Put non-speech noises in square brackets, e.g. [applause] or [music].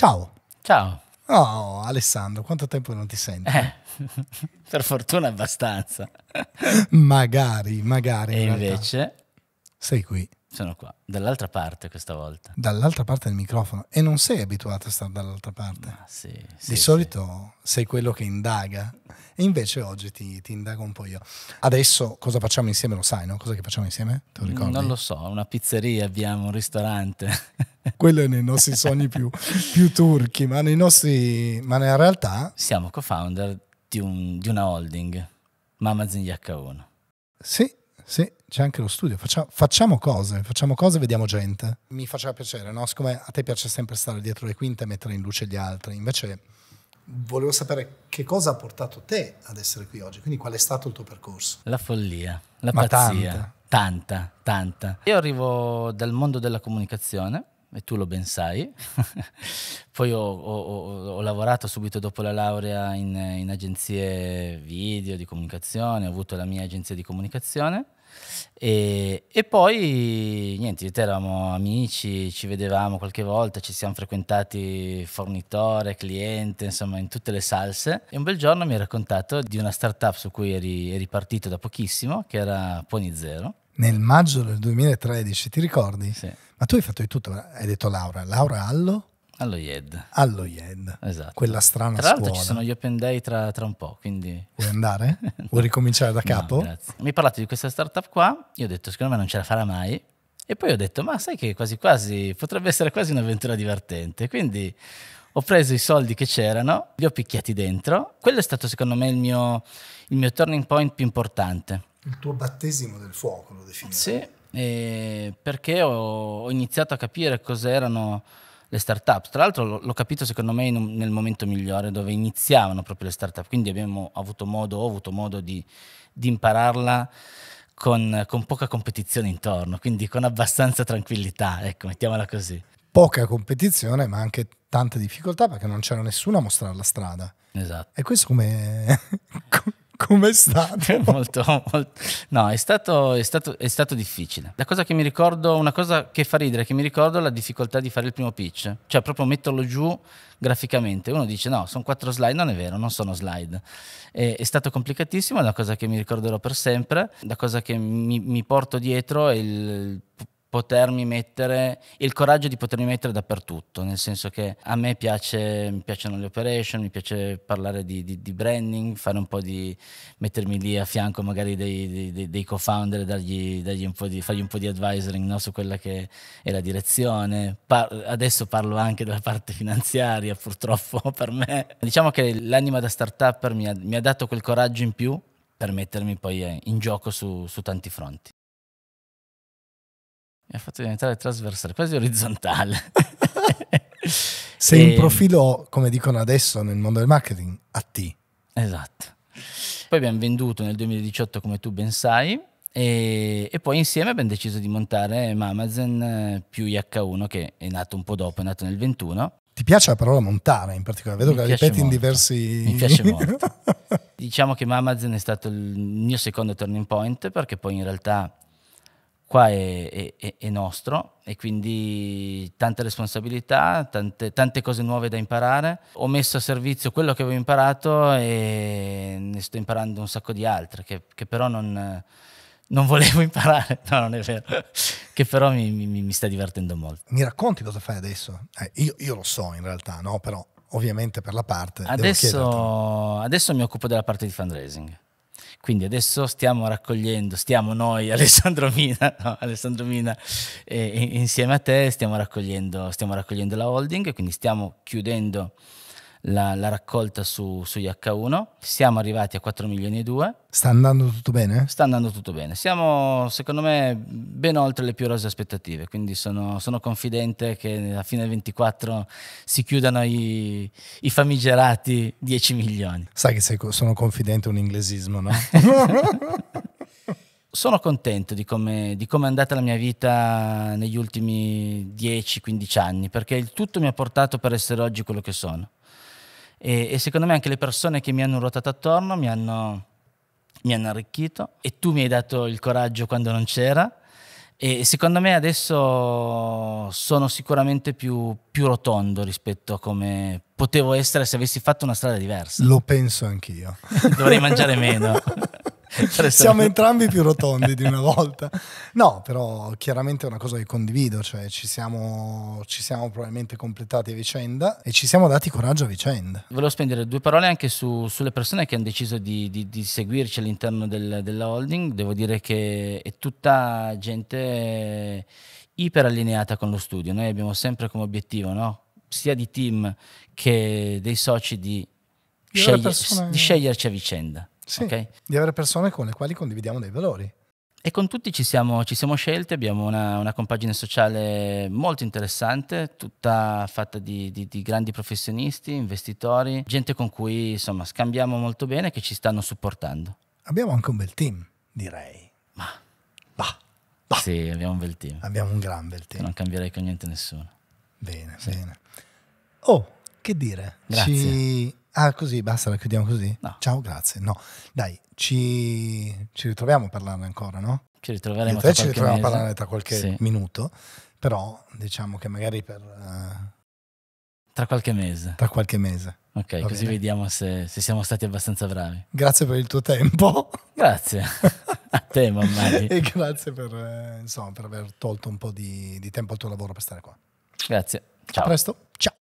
Ciao. Ciao. Oh, Alessandro, quanto tempo non ti senti? Eh, [laughs] per fortuna abbastanza. [laughs] magari, magari. E in invece? Sei qui. Sono qua, dall'altra parte questa volta. Dall'altra parte del microfono. E non sei abituato a stare dall'altra parte. Ah, sì, sì, Di solito sì. sei quello che indaga. E invece oggi ti, ti, indago un po' io. Adesso cosa facciamo insieme? Lo sai, no? Cosa che facciamo insieme? Te lo ricordi? Non lo so, una pizzeria abbiamo, un ristorante. [laughs] Quello è nei nostri sogni più, più turchi, ma, nostri, ma nella realtà... Siamo co-founder di, un, di una holding, Mamazin YH1. Sì, sì, c'è anche lo studio. Facciamo, facciamo cose, facciamo cose e vediamo gente. Mi faceva piacere, no? Siccome a te piace sempre stare dietro le quinte e mettere in luce gli altri, invece volevo sapere che cosa ha portato te ad essere qui oggi, quindi qual è stato il tuo percorso? La follia, la Ma pazzia. Tanta. tanta, tanta. Io arrivo dal mondo della comunicazione, e tu lo ben sai. [laughs] Poi ho, ho, ho, lavorato subito dopo la laurea in, in, agenzie video di comunicazione, ho avuto la mia agenzia di comunicazione e, e poi niente, io te eravamo amici, ci vedevamo qualche volta, ci siamo frequentati fornitore, cliente, insomma in tutte le salse. E un bel giorno mi hai raccontato di una startup su cui eri, eri partito da pochissimo, che era Pony Zero nel maggio del 2013, ti ricordi? Sì. Ma tu hai fatto di tutto, hai detto Laura, Laura Allo, allo IED. Allo IED. Esatto. Quella strana tra scuola. Tra l'altro ci sono gli open day tra, tra un po', quindi... Vuoi andare? [laughs] no. Vuoi ricominciare da capo? No, grazie. Mi parlate di questa startup qua, io ho detto secondo me non ce la farà mai, e poi ho detto ma sai che quasi quasi potrebbe essere quasi un'avventura divertente, quindi ho preso i soldi che c'erano, li ho picchiati dentro, quello è stato secondo me il mio, il mio turning point più importante. Il tuo battesimo del fuoco lo definisco. Sì, perché ho, ho iniziato a capire cos'erano le start-up. Tra l'altro l'ho capito secondo me un, nel momento migliore dove iniziavano proprio le start-up, quindi abbiamo avuto modo, ho avuto modo di, di impararla con, con, poca competizione intorno, quindi con abbastanza tranquillità, ecco, mettiamola così. Poca competizione, ma anche tante difficoltà perché non c'era nessuno a mostrare la strada. Esatto. E questo come... [laughs] Com'è stato? [laughs] molto, molto, no, è stato, è, stato, è stato, difficile. La cosa che mi ricordo, una cosa che fa ridere, che mi ricordo è la difficoltà di fare il primo pitch, cioè proprio metterlo giù graficamente. Uno dice no, sono quattro slide, non è vero, non sono slide. È, è stato complicatissimo, è una cosa che mi ricorderò per sempre. La cosa che mi, mi porto dietro è il potermi mettere, il coraggio di potermi mettere dappertutto, nel senso che a me piace, mi piacciono le operation, mi piace parlare di, di, di branding, fare un po' di, mettermi lì a fianco magari dei, dei, dei co-founder e dargli, dargli un di, fargli un po' di advisoring no, su quella che è la direzione. Par- adesso parlo anche della parte finanziaria, purtroppo [laughs] per me. Diciamo che l'anima da startup mi ha, mi ha dato quel coraggio in più per mettermi poi eh, in gioco su, su tanti fronti mi ha fatto diventare trasversale, quasi orizzontale. Sei e... un profilo, come dicono adesso nel mondo del marketing, a T. Esatto. Poi abbiamo venduto nel 2018, come tu ben sai, e, e poi insieme abbiamo deciso di montare Amazon eh, più IH1, che è nato un po' dopo, è nato nel 21. Ti piace la parola montare in particolare? Vedo Mi che la ripeti molto. in diversi... Mi piace molto. [laughs] diciamo che Amazon è stato il mio secondo turning point perché poi in realtà qua è, è, è, nostro e quindi tante responsabilità, tante, tante, cose nuove da imparare. Ho messo a servizio quello che avevo imparato e ne sto imparando un sacco di altre che, che però non, non, volevo [laughs] imparare, no non è vero, che però mi, mi, mi, sta divertendo molto. Mi racconti cosa fai adesso? Eh, io, io, lo so in realtà, no? però ovviamente per la parte... Adesso, adesso mi occupo della parte di fundraising. Quindi adesso stiamo raccogliendo, stiamo noi, [laughs] Alessandro Mina, no, Alessandro Mina eh, insieme a te, stiamo raccogliendo, stiamo raccogliendo la holding, quindi stiamo chiudendo la, la raccolta su, sugli H1. Siamo arrivati a 4 milioni e 2. Sta andando tutto bene? Sta andando tutto bene. Siamo, secondo me, ben oltre le più rose aspettative, quindi sono, sono confidente che a fine 24 si chiudano i, i famigerati 10 milioni. Sai che sei, sono confidente un inglesismo, no? [laughs] Sono contento di come, di come, è andata la mia vita negli ultimi 10-15 anni, perché il tutto mi ha portato per essere oggi quello che sono. E, e, secondo me anche le persone che mi hanno ruotato attorno mi hanno, mi hanno arricchito e tu mi hai dato il coraggio quando non c'era e secondo me adesso sono sicuramente più, più, rotondo rispetto a come potevo essere se avessi fatto una strada diversa. Lo penso anch'io. [laughs] Dovrei mangiare meno. [laughs] [laughs] Siamo entrambi più rotondi di una volta. No, però chiaramente è una cosa che condivido, cioè ci siamo, ci siamo probabilmente completati a vicenda e ci siamo dati coraggio a vicenda. Volevo spendere due parole anche su, sulle persone che hanno deciso di, di, di seguirci all'interno del, della holding. Devo dire che è tutta gente iper allineata con lo studio. Noi abbiamo sempre come obiettivo, no? sia di team che dei soci, di, scegli- persone... di sceglierci a vicenda. Sì, okay? di avere persone con le quali condividiamo dei valori. E con tutti ci siamo, ci siamo scelti, abbiamo una, una, compagine sociale molto interessante, tutta fatta di, di, di, grandi professionisti, investitori, gente con cui insomma scambiamo molto bene e che ci stanno supportando. Abbiamo anche un bel team, direi. Ma. Bah. bah. Sì, abbiamo un bel team. Abbiamo un gran bel team. Non cambierei con niente nessuno. Bene, sì. bene. Oh, che dire? Grazie. Ci... Ah, così, basta, la chiudiamo così? No. Ciao, grazie. No, dai, ci, ci ritroviamo a parlarne ancora, no? Ci ritroveremo, tra, ci ritroviamo a parlarne tra qualche sì. minuto, però diciamo che magari per... Uh... Tra qualche mese. Tra qualche mese. Ok, Va così bene. vediamo se, se, siamo stati abbastanza bravi. Grazie per il tuo tempo. Grazie. [laughs] A te, mamma. e grazie per, eh, insomma, per, aver tolto un po' di, di tempo al tuo lavoro per stare qua. Grazie. Ciao. A presto. Ciao.